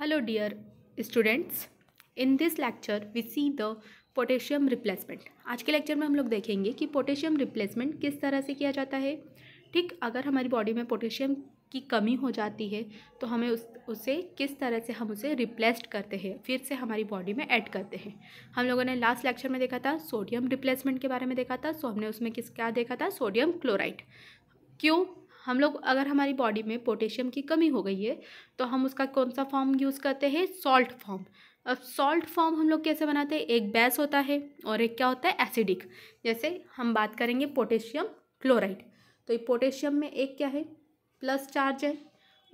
Hello dear students, in this lecture we see the potassium replacement आज के lecture में हम लोग देखेंगे कि पोटेशियम रिप्लेसमेंट किस तरह से किया जाता है ठीक अगर हमारी बॉडी में पोटेशियम की कमी हो जाती है तो हमें उस उसे किस तरह से हम उसे रिप्लेस्ड करते हैं फिर से हमारी बॉडी में ऐड करते हैं हम लोगों ने लास्ट लेक्चर में देखा था सोडियम रिप्लेसमेंट के बारे में देखा था सो तो हमने उसमें किस क्या देखा था सोडियम क्लोराइड क्यों हम लोग अगर हमारी बॉडी में पोटेशियम की कमी हो गई है तो हम उसका कौन सा फॉर्म यूज़ करते हैं सॉल्ट फॉर्म अब सॉल्ट फॉर्म हम लोग कैसे बनाते हैं एक बेस होता है और एक क्या होता है एसिडिक जैसे हम बात करेंगे पोटेशियम क्लोराइड तो ये पोटेशियम में एक क्या है प्लस चार्ज है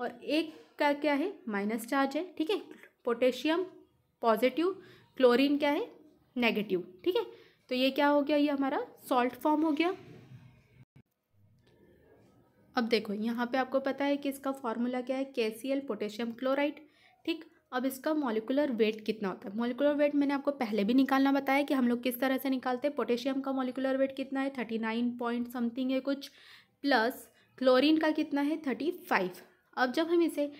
और एक का क्या है माइनस चार्ज है ठीक है पोटेशियम पॉजिटिव क्लोरीन क्या है नेगेटिव ठीक है तो ये क्या हो गया ये हमारा सॉल्ट फॉर्म हो गया अब देखो यहाँ पे आपको पता है कि इसका फॉर्मूला क्या है केसीएल पोटेशियम क्लोराइड ठीक अब इसका मॉलिकुलर वेट कितना होता है मॉलिकुलर वेट मैंने आपको पहले भी निकालना बताया कि हम लोग किस तरह से निकालते हैं पोटेशियम का मॉलिकुलर वेट कितना है थर्टी नाइन पॉइंट समथिंग है कुछ प्लस क्लोरीन का कितना है थर्टी फाइव अब जब हम इसे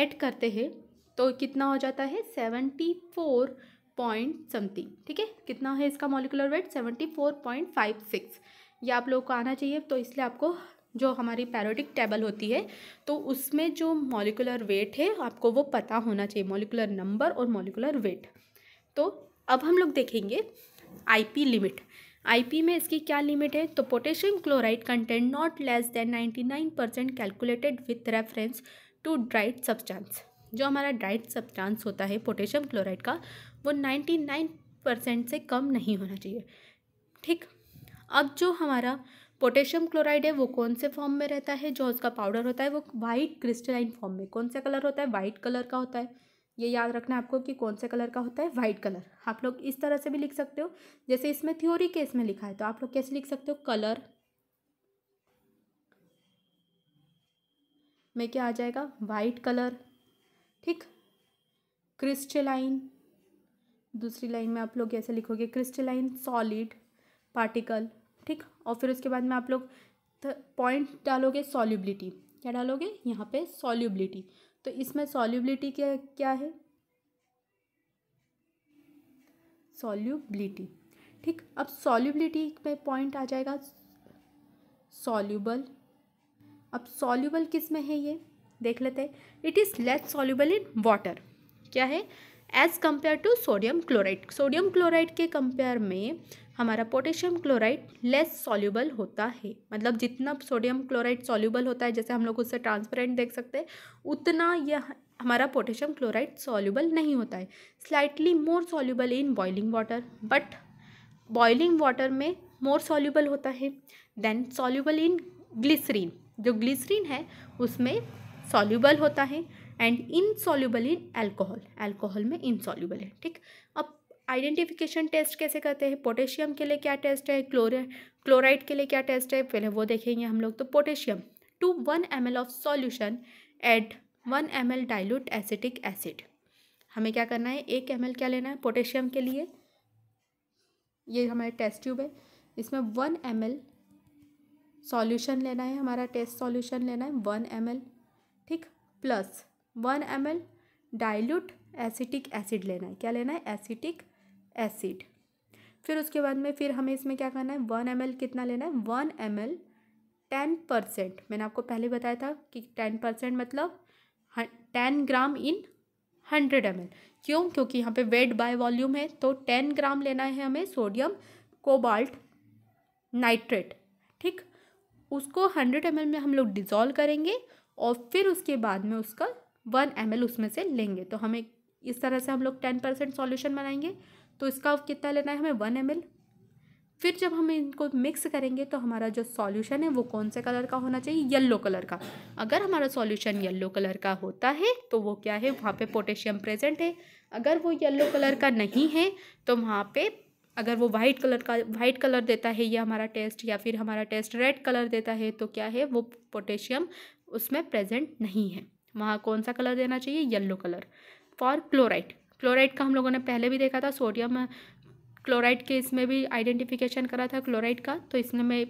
ऐड करते हैं तो कितना हो जाता है सेवेंटी फोर पॉइंट समथिंग ठीक है कितना है इसका molecular weight seventy four point five six ये आप लोगों को आना चाहिए तो इसलिए आपको जो हमारी पैरोटिक टेबल होती है तो उसमें जो मॉलिकुलर वेट है आपको वो पता होना चाहिए मॉलिकुलर नंबर और मॉलिकुलर वेट तो अब हम लोग देखेंगे आईपी लिमिट आईपी में इसकी क्या लिमिट है तो potassium chloride content not less than 99 percent calculated with reference to dried substance जो हमारा ड्राइड सब्सटेंस होता है पोटेशियम क्लोराइड का वो 99 परसेंट से कम नहीं होना चाहिए ठीक अब जो हमारा पोटेशियम क्लोराइड है वो कौन से फॉर्म में रहता है जो उसका पाउडर होता है वो वाइट क्रिस्टलाइन फॉर्म में कौन सा कलर होता है वाइट कलर का होता है ये याद रखना है आपको कि कौन से कलर का होता है वाइट कलर आप लोग इस तरह से भी लिख सकते हो जैसे इसमें थ्योरी केस में लिखा है तो आप लोग कैसे लिख सकते हो कलर में क्या आ जाएगा वाइट कलर ठीक क्रिस्टलाइन दूसरी लाइन में आप लोग ऐसे लिखोगे क्रिस्टलाइन सॉलिड पार्टिकल ठीक और फिर उसके बाद में आप लोग पॉइंट डालोगे सॉल्युबिलिटी क्या डालोगे यहाँ पे सॉल्युबिलिटी तो इसमें सॉल्युबिलिटी क्या क्या है सॉल्युबिलिटी ठीक अब सॉल्यूबिलिटी में पॉइंट आ जाएगा सॉल्यूबल अब सॉल्युबल किस में है ये देख लेते हैं it is less soluble in water क्या है as compare to sodium chloride sodium chloride के कंपेयर में हमारा पोटेशियम क्लोराइड लेस सॉल्यूबल होता है मतलब जितना सोडियम क्लोराइड सॉल्यूबल होता है जैसे हम लोग उससे ट्रांसपेरेंट देख सकते हैं उतना यह हमारा पोटेशियम क्लोराइड सॉल्यूबल नहीं होता है slightly more soluble in boiling water but boiling water में मोर सॉल्यूबल होता है देन सॉल्यूबल इन ग्लिसरीन जो ग्लिसरीन है उसमें सॉल्यूबल होता है and in soluble in alcohol alcohol में इनसॉल्यूबल है ठीक अब आइडेंटिफिकेशन टेस्ट कैसे करते हैं पोटेशियम के लिए क्या टेस्ट है क्लोरे क्लोराइड के लिए क्या टेस्ट है पहले वो देखेंगे हम लोग तो potassium two one M of solution at one M L dilute acetic acid हमें क्या करना है एक एम क्या लेना है पोटेशियम के लिए ये हमारे टेस्ट ट्यूब है इसमें वन एम एल सॉल्यूशन लेना है हमारा टेस्ट सॉल्यूशन लेना है वन एम ठीक plus one M L dilute acetic acid लेना है क्या लेना है एसिटिक एसिड फिर उसके बाद में फिर हमें इसमें क्या करना है वन एम कितना लेना है वन एम टेन परसेंट मैंने आपको पहले बताया था कि टेन परसेंट मतलब ten gram in hundred M क्यों क्योंकि यहाँ पे वेट बाय वॉल्यूम है तो टेन ग्राम लेना है हमें सोडियम कोबाल्ट नाइट्रेट ठीक उसको हंड्रेड एम में हम लोग डिज़ोल्व करेंगे और फिर उसके बाद में उसका वन एम उसमें से लेंगे तो हमें इस तरह से हम लोग टेन परसेंट सॉल्यूशन बनाएंगे तो इसका कितना लेना है हमें वन एम फिर जब हम इनको मिक्स करेंगे तो हमारा जो सॉल्यूशन है वो कौन से कलर का होना चाहिए येल्लो कलर का अगर हमारा सॉल्यूशन येल्लो कलर का होता है तो वो क्या है वहाँ पे पोटेशियम प्रेजेंट है अगर वो येल्लो कलर का नहीं है तो वहाँ पे अगर वो वाइट कलर का वाइट कलर देता है या हमारा टेस्ट या फिर हमारा टेस्ट रेड कलर देता है तो क्या है वो पोटेशियम उसमें प्रेजेंट नहीं है वहाँ कौन सा कलर देना चाहिए yellow colour for chloride chloride का हम लोगों ने पहले भी देखा था सोडियम क्लोराइड के इसमें भी आइडेंटिफिकेशन करा था क्लोराइड का तो इसमें मैं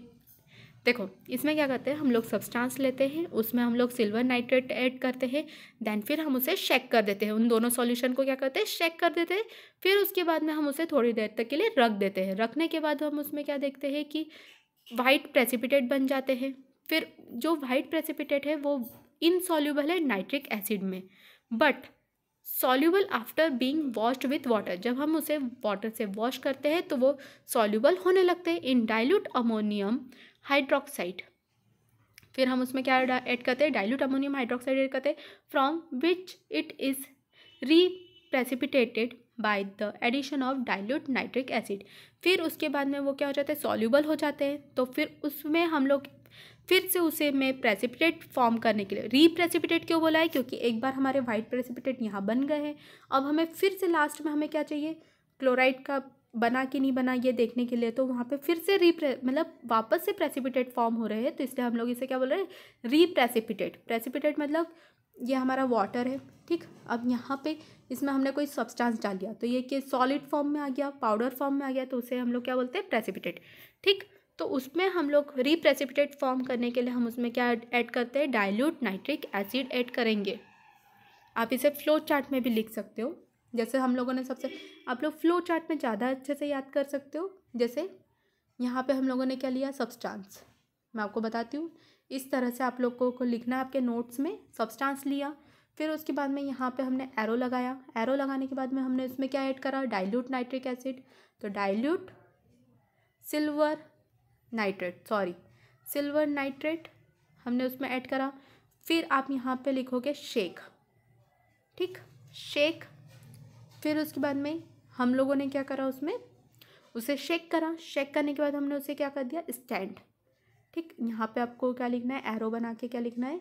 देखो इसमें क्या करते हैं हम लोग सब्सटेंस लेते हैं उसमें हम लोग सिल्वर नाइट्रेट ऐड करते हैं दैन फिर हम उसे शेक कर देते हैं उन दोनों सॉल्यूशन को क्या करते हैं शेक कर देते हैं फिर उसके बाद में हम उसे थोड़ी देर तक के लिए रख देते हैं रखने के बाद हम उसमें क्या देखते हैं कि वाइट प्रेसिपिटेट बन जाते हैं फिर जो वाइट प्रेसिपिटेट है वो इनसॉल्यूबल है नाइट्रिक एसिड में but soluble after being washed with water जब हम उसे वाटर से वॉश करते हैं तो वो सॉल्यूबल होने लगते हैं इन डाइल्यूट अमोनियम हाइड्रोक्साइड फिर हम उसमें क्या ऐड करते हैं डाइल्यूट अमोनियम हाइड्रोक्साइड ऐड करते हैं from which it is reprecipitated by the addition of dilute nitric acid फिर उसके बाद में वो क्या हो जाते हैं सॉल्यूबल हो जाते हैं तो फिर उसमें हम लोग फिर से उसे मैं प्रेसिपिटेट फॉर्म करने के लिए रीप्रेसिपिटेट क्यों बोला है क्योंकि एक बार हमारे वाइट प्रेसिपिटेट यहाँ बन गए हैं अब हमें फिर से लास्ट में हमें क्या चाहिए क्लोराइड का बना कि नहीं बना ये देखने के लिए तो वहाँ पे फिर से रीप्रे मतलब वापस से प्रेसिपिटेट फॉर्म हो रहे हैं तो इसलिए हम लोग इसे क्या बोल रहे हैं रीप्रेसिपिटेट प्रेसिपिटेट मतलब ये हमारा वाटर है ठीक अब यहाँ पे इसमें हमने कोई सब्सटेंस डाल दिया तो ये कि सॉलिड फॉर्म में आ गया पाउडर फॉर्म में आ गया तो उसे हम लोग क्या बोलते हैं प्रेसिपिटेट ठीक तो उसमें हम लोग रिप्रेसिपिटेट फॉर्म करने के लिए हम उसमें क्या ऐड करते हैं डायल्यूट नाइट्रिक एसिड ऐड करेंगे आप इसे फ्लो चार्ट में भी लिख सकते हो जैसे हम लोगों ने सबसे आप लोग फ्लो चार्ट में ज़्यादा अच्छे से याद कर सकते हो जैसे यहाँ पे हम लोगों ने क्या लिया सब्सटांस मैं आपको बताती हूँ इस तरह से आप लोगों को लिखना है आपके नोट्स में सब्सटांस लिया फिर उसके बाद में यहाँ पे हमने एरो लगाया एरो लगाने के बाद में हमने इसमें क्या ऐड करा डाइल्यूट नाइट्रिक एसिड तो dilute silver nitrate sorry silver nitrate हमने उसमें ऐड करा फिर आप यहाँ पे लिखोगे शेक ठीक शेक फिर उसके बाद में हम लोगों ने क्या करा उसमें उसे शेक करा शेक करने के बाद हमने उसे क्या कर दिया स्टैंड ठीक यहाँ पे आपको क्या लिखना है एरो बना के क्या लिखना है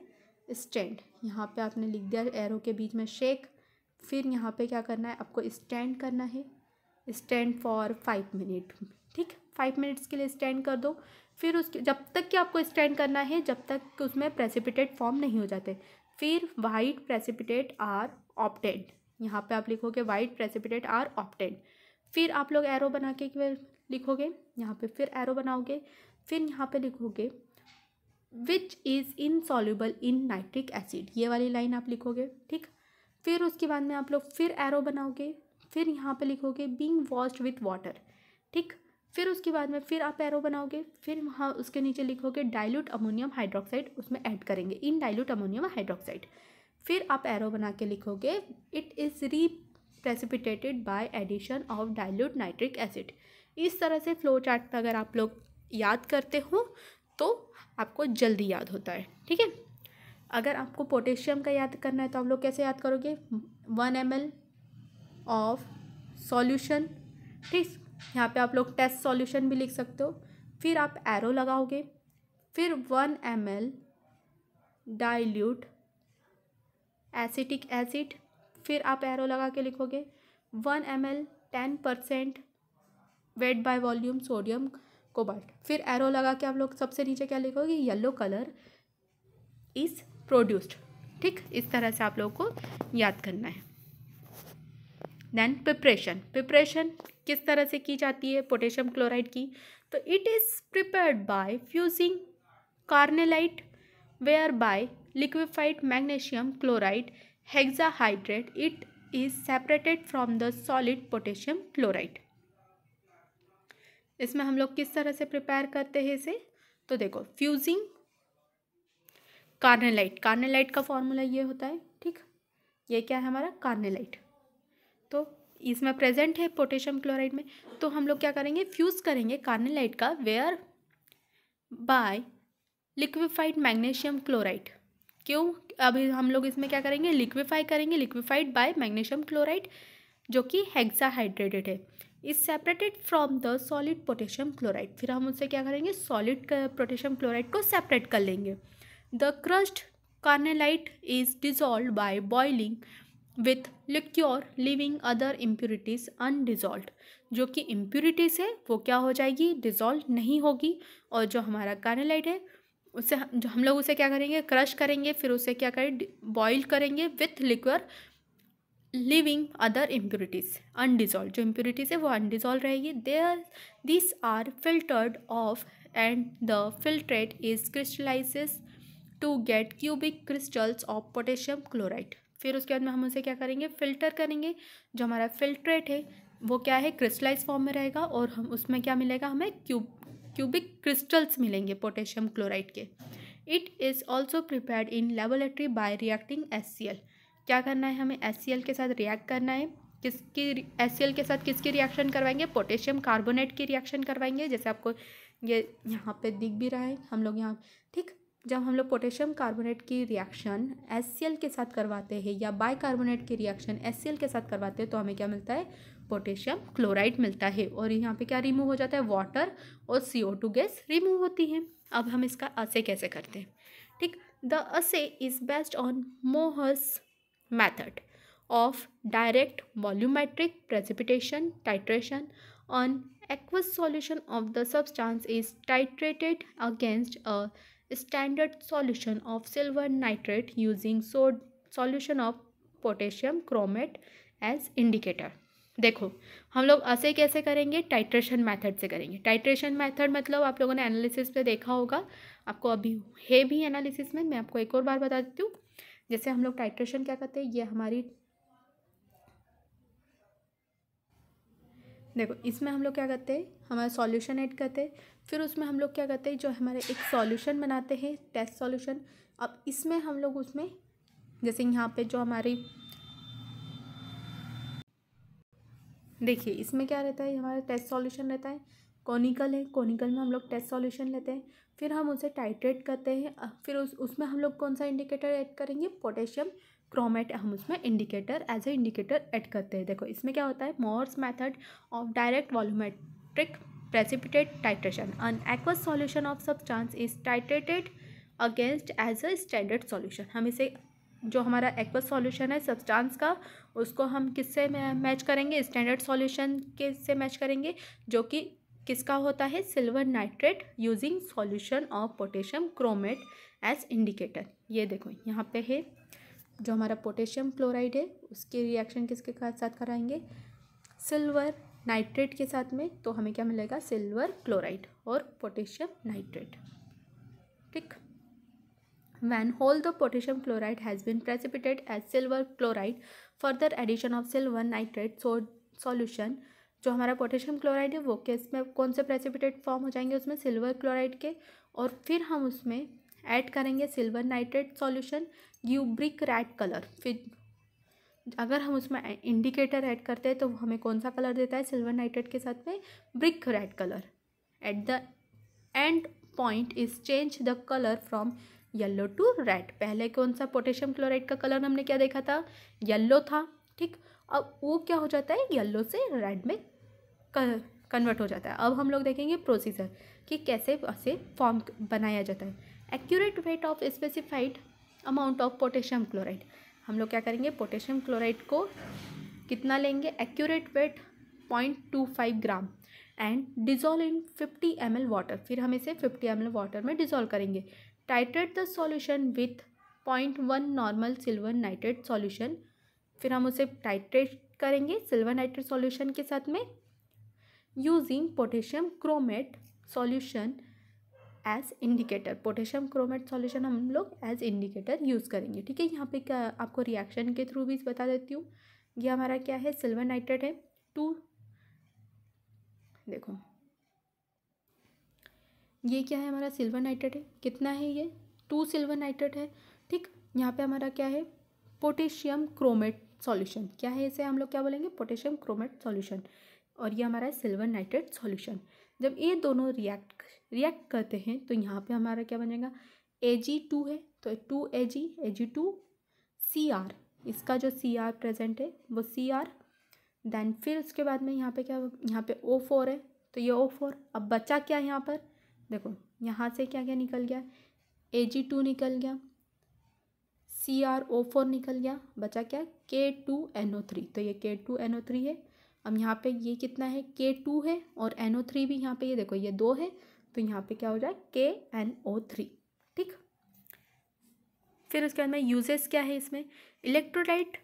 स्टैंड यहाँ पे आपने लिख दिया एरो के बीच में शेक फिर यहाँ पे क्या करना है आपको स्टैंड करना है स्टैंड फॉर फाइव मिनट ठीक फाइव मिनट्स के लिए स्टैंड कर दो फिर उसके जब तक कि आपको स्टैंड करना है जब तक उसमें प्रेसिपिटेट फॉर्म नहीं हो जाते फिर वाइट प्रेसिपिटेट आर ऑप्टेड यहाँ पे आप लिखोगे वाइट प्रेसिपिटेट आर ऑप्टेड फिर आप लोग एरो बना के लिखोगे यहाँ पे फिर एरो बनाओगे फिर यहाँ पे लिखोगे which is insoluble in nitric acid ये वाली लाइन आप लिखोगे ठीक फिर उसके बाद में आप लोग फिर एरो बनाओगे फिर यहाँ पे लिखोगे बींग वॉश्ड विथ वाटर ठीक फिर उसके बाद में फिर आप एरो बनाओगे फिर वहाँ उसके नीचे लिखोगे डाइल्यूट अमोनियम हाइड्रोक्साइड उसमें ऐड करेंगे इन डाइल्यूट अमोनियम हाइड्रोक्साइड फिर आप एरो बना के लिखोगे it is reprecipitated by addition of dilute nitric acid इस तरह से फ्लो चार्ट अगर आप लोग याद करते हो तो आपको जल्दी याद होता है ठीक है अगर आपको पोटेशियम का याद करना है तो आप लोग कैसे याद करोगे वन एम ऑफ सॉल्यूशन ठीक यहाँ पे आप लोग टेस्ट सॉल्यूशन भी लिख सकते हो फिर आप एरो लगाओगे फिर one M L dilute acetic acid फिर आप एरो लगा के लिखोगे one M L ten percent weight by volume sodium cobalt फिर एरो लगा के आप लोग सबसे नीचे क्या लिखोगे येलो कलर इज़ प्रोड्यूस्ड ठीक इस तरह से आप लोग को याद करना है देन प्रिपरेशन प्रिपरेशन किस तरह से की जाती है पोटेशियम क्लोराइड की तो it is prepared by fusing carnallite whereby liquefied magnesium chloride hexahydrate it is separated from the solid potassium chloride इसमें हम लोग किस तरह से प्रिपेयर करते हैं इसे तो देखो फ्यूजिंग कार्नेलाइट कार्नेलाइट का फॉर्मूला ये होता है ठीक ये क्या है हमारा कार्नेलाइट तो इसमें प्रेजेंट है पोटेशियम क्लोराइड में तो हम लोग क्या करेंगे फ्यूज़ करेंगे कार्नेलाइट का whereby liquefied magnesium chloride क्यों अभी हम लोग इसमें क्या करेंगे लिक्विफाई करेंगे लिक्विफाइड बाय मैग्नीशियम क्लोराइड जो कि हेक्साहाइड्रेटेड है is separated from the solid potassium chloride फिर हम उससे क्या करेंगे सॉलिड पोटेशियम क्लोराइड को सेपरेट कर लेंगे the crust carnallite is dissolve by boiling with liquor leaving other impurities undissolve जो कि इम्प्योरिटीज़ है वो क्या हो जाएगी डिजॉल्व नहीं होगी और जो हमारा कार्नेलाइट है उसे जो हम लोग उसे क्या करेंगे क्रश करेंगे फिर उसे क्या करें बॉइल करेंगे with liquor leaving other impurities undissolve जो इम्प्योरिटीज़ है वो अनडिजॉल्व रहेगी there this are filtered off and the filtrate is crystallise to get cubic crystals of potassium chloride फिर उसके बाद में हम उसे क्या करेंगे फ़िल्टर करेंगे जो हमारा फिल्ट्रेट है वो क्या है क्रिस्टलाइज फॉर्म में रहेगा और हम उसमें क्या मिलेगा हमें क्यूब क्यूबिक क्रिस्टल्स मिलेंगे पोटेशियम क्लोराइड के it is also prepared in laboratory by reacting एस क्या करना है हमें एस के साथ रिएक्ट करना है किसकी एस के साथ किसकी रिएक्शन करवाएंगे पोटेशियम कार्बोनेट की रिएक्शन करवाएंगे जैसे आपको ये यहाँ पे दिख भी रहा है हम लोग यहाँ ठीक जब हम लोग पोटेशियम कार्बोनेट की रिएक्शन एस के साथ करवाते हैं या बाई कार्बोनेट की रिएक्शन एस के साथ करवाते हैं तो हमें क्या मिलता है पोटेशियम क्लोराइड मिलता है और यहाँ पे क्या रिमूव हो जाता है वाटर और सी गैस रिमूव होती है अब हम इसका असे कैसे करते हैं ठीक the assay is based on Mohr's method of direct volumetric precipitation titration on aqueous solution of the substance is titrated against a standard solution of silver nitrate using सोड solution of potassium chromate as indicator देखो हम लोग ऐसे कैसे करेंगे titration method से करेंगे titration method मतलब आप लोगों ने एनालिसिस पे देखा होगा आपको अभी है भी एनालिसिस में मैं आपको एक और बार बता देती हूँ जैसे हम लोग टाइट्रेशन क्या करते हैं ये हमारी देखो इसमें हम लोग क्या करते हैं हमारा सॉल्यूशन ऐड करते हैं फिर उसमें हम लोग क्या करते हैं जो हमारे एक सॉल्यूशन बनाते हैं टेस्ट सॉल्यूशन अब इसमें हम लोग उसमें जैसे यहाँ पे जो हमारी देखिए इसमें क्या रहता है हमारा टेस्ट सॉल्यूशन रहता है कॉनिकल है कॉनिकल में हम लोग टेस्ट सॉल्यूशन लेते हैं फिर हम उसे टाइट्रेट करते हैं फिर उस उसमें हम लोग कौन सा इंडिकेटर ऐड करेंगे पोटेशियम क्रोमेट हम उसमें indicator as a indicator add करते हैं देखो इसमें क्या होता है Mohr's method of direct volumetric precipitated titration an aqueous solution of substance is titrated against as a standard solution हम इसे जो हमारा एक्वस सॉल्यूशन है सब्सटेंस का उसको हम किससे मैच करेंगे स्टैंडर्ड सॉल्यूशन के से मैच करेंगे जो कि किसका होता है silver nitrate using solution of potassium chromate as indicator ये देखो यहाँ पे है जो हमारा पोटेशियम क्लोराइड है उसके रिएक्शन किसके साथ कराएंगे सिल्वर नाइट्रेट के साथ में तो हमें क्या मिलेगा सिल्वर क्लोराइड और पोटेशियम नाइट्रेट ठीक when whole the potassium chloride has been precipitated as silver chloride further addition of silver nitrate so solution जो हमारा पोटेशियम क्लोराइड है वो किस में कौन से प्रेसिपिटेड फॉर्म हो जाएंगे उसमें सिल्वर क्लोराइड के और फिर हम उसमें ऐड करेंगे सिल्वर नाइट्रेट सॉल्यूशन ग्यूब्रिक रेड कलर फिर अगर हम उसमें इंडिकेटर ऐड करते हैं तो हमें कौन सा कलर देता है सिल्वर नाइट्रेट के साथ में brick red colour at the end point is change the colour from yellow to red पहले कौन सा पोटेशियम क्लोराइड का कलर हमने क्या देखा था येल्लो था ठीक अब वो क्या हो जाता है येल्लो से रेड में कन्वर्ट हो जाता है अब हम लोग देखेंगे प्रोसीजर कि कैसे उसे फॉर्म बनाया जाता है accurate weight of specified amount of potassium chloride हम लोग क्या करेंगे पोटेशियम क्लोराइड को कितना लेंगे accurate weight point two five gram and dissolve in fifty M L water फिर हम इसे फिफ्टी एम एल वाटर में डिजोल्व करेंगे titrate the solution with point one normal silver nitrate solution फिर हम उसे टाइट्रेट करेंगे सिल्वर नाइट्रेट सॉल्यूशन के साथ में using potassium chromate solution as indicator potassium chromate solution हम लोग एज इंडिकेटर यूज़ करेंगे ठीक है यहाँ पे क्या आपको रिएक्शन के थ्रू भी बता देती हूँ ये हमारा क्या है सिल्वर नाइट्रेट है टू देखो ये क्या है हमारा सिल्वर नाइट्रेट है कितना है ये टू सिल्वर नाइट्रेट है ठीक यहाँ पे हमारा क्या है पोटेशियम क्रोमेट सॉल्यूशन क्या है इसे हम लोग क्या बोलेंगे पोटेशियम क्रोमेट सॉल्यूशन और ये हमारा है सिल्वर नाइट्रेट सॉल्यूशन जब ये दोनों रिएक्ट रिएक्ट करते हैं तो यहाँ पे हमारा क्या बनेगा ए जी टू है तो two A G A G two C R इसका जो सी आर प्रेजेंट है वो सी आर देन फिर उसके बाद में यहाँ पे क्या यहाँ पे ओ फोर है तो ये ओ फोर अब बचा क्या है यहाँ पर देखो यहाँ से क्या क्या निकल गया ए जी टू निकल गया सी आर ओ फोर निकल गया बचा क्या के टू एन ओ थ्री तो ये के टू एन ओ थ्री है अब यहाँ पे ये कितना है के टू है और एन ओ थ्री भी यहाँ पे ये देखो ये दो है तो यहाँ पे क्या हो जाए के एन ओ थ्री ठीक फिर उसके बाद में यूजेस क्या है इसमें electrolyte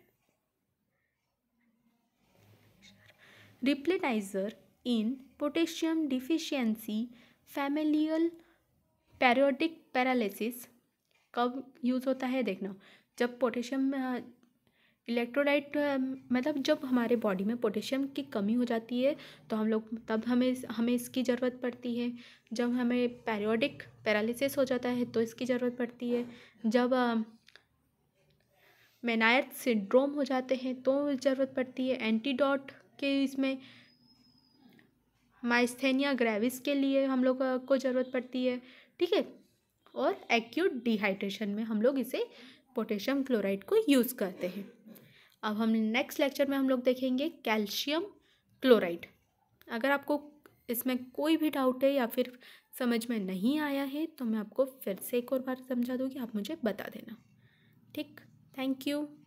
replenisher in potassium deficiency familial periodic paralysis कब यूज़ होता है देखना जब पोटेशियम इलेक्ट्रोलाइट मतलब जब हमारे बॉडी में पोटेशियम की कमी हो जाती है तो हम लोग तब हमें हमें इसकी ज़रूरत पड़ती है जब हमें पैरियोडिक पैरालिसिस हो जाता है तो इसकी ज़रूरत पड़ती है जब मेनायत सिंड्रोम हो जाते हैं तो ज़रूरत पड़ती है एंटीडॉट के इसमें माइस्थेनिया ग्रेविस के लिए हम लोग को ज़रूरत पड़ती है ठीक है और एक्यूट डिहाइड्रेशन में हम लोग इसे पोटेशियम क्लोराइड को यूज़ करते हैं अब हम नेक्स्ट लेक्चर में हम लोग देखेंगे कैल्शियम क्लोराइड अगर आपको इसमें कोई भी डाउट है या फिर समझ में नहीं आया है तो मैं आपको फिर से एक और बार समझा दूँगी आप मुझे बता देना ठीक थैंक यू